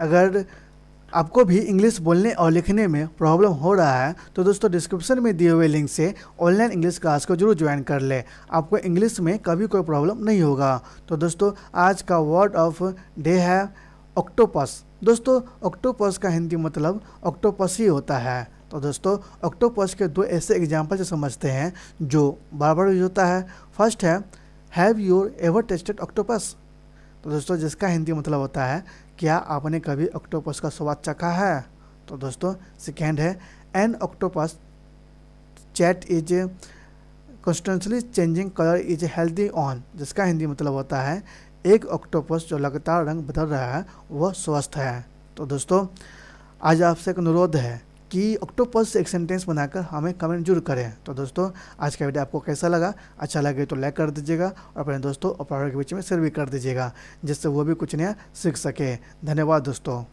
अगर आपको भी इंग्लिश बोलने और लिखने में प्रॉब्लम हो रहा है तो दोस्तों डिस्क्रिप्शन में दिए हुए लिंक से ऑनलाइन इंग्लिश क्लास को जरूर ज्वाइन कर ले आपको इंग्लिश में कभी कोई प्रॉब्लम नहीं होगा तो दोस्तों आज का वर्ड ऑफ डे है ऑक्टोपस दोस्तों ऑक्टोपस का हिंदी मतलब ऑक्टोपस ही होता है तो दोस्तों ऑक्टोपस के दो ऐसे एग्जाम्पल समझते हैं जो बार बार यूज होता है फर्स्ट है have your ever tasted octopus तो दोस्तों जिसका हिंदी मतलब होता है क्या आपने कभी ऑक्टोपस का स्वाद चखा है तो दोस्तों सेकेंड है an octopus that is constantly changing colour is healthy on जिसका हिंदी मतलब होता है एक ऑक्टोपस जो लगातार रंग बदल रहा है वह स्वस्थ है तो दोस्तों आज आपसे एक अनुरोध है कि ऑक्टोपस से एक सेंटेंस बनाकर हमें कमेंट जरूर करें तो दोस्तों आज का वीडियो आपको कैसा लगा अच्छा लगे तो लाइक कर दीजिएगा और अपने दोस्तों और पढ़ाई के बीच में शेयर भी कर दीजिएगा जिससे वो भी कुछ नया सीख सके धन्यवाद दोस्तों